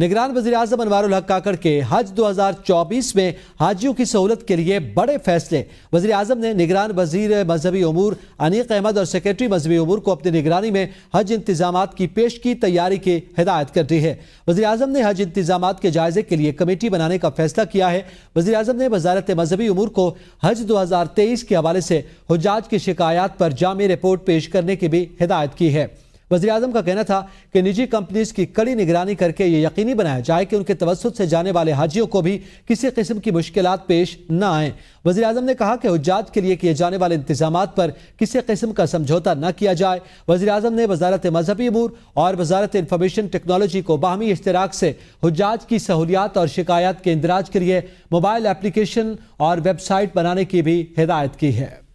निगरान वजी अजम अनवर काकड़ के हज 2024 में हाजियों की सहूलत के लिए बड़े फैसले वजी अजम ने निगरान वजीर मजहबी अमूर अनीक अहमद और सेक्रेटरी मजहबी अमूर को अपनी निगरानी में हज इंतजाम की पेश की तैयारी की हिदायत कर दी है वजी अजम ने हज इंतजाम के जायजे के लिए कमेटी बनाने का फैसला किया है वजी अजम ने वजारत मजहबी अमूर को हज दो हज़ार तेईस के हवाले से हजाज की शिकायत पर जाम रिपोर्ट पेश करने की भी हिदायत की है वजी अजम का कहना था कि निजी कंपनीज की कड़ी निगरानी करके ये यकीनी बनाया जाए कि उनके तवसत से जाने वाले हाजियों को भी किसी किस्म की मुश्किल पेश न आए वजी अजम ने कहा कि हजात के लिए किए जाने वाले इंतजाम पर किसी किस्म का समझौता न किया जाए वजी अजम ने वजारत मजहबी अमूर और वजारत इंफॉर्मेशन टेक्नोलॉजी को बाहमी इश्तराक से हजात की सहूलियात और शिकायत के इंदराज के लिए मोबाइल एप्लीकेशन और वेबसाइट बनाने की भी हिदायत की है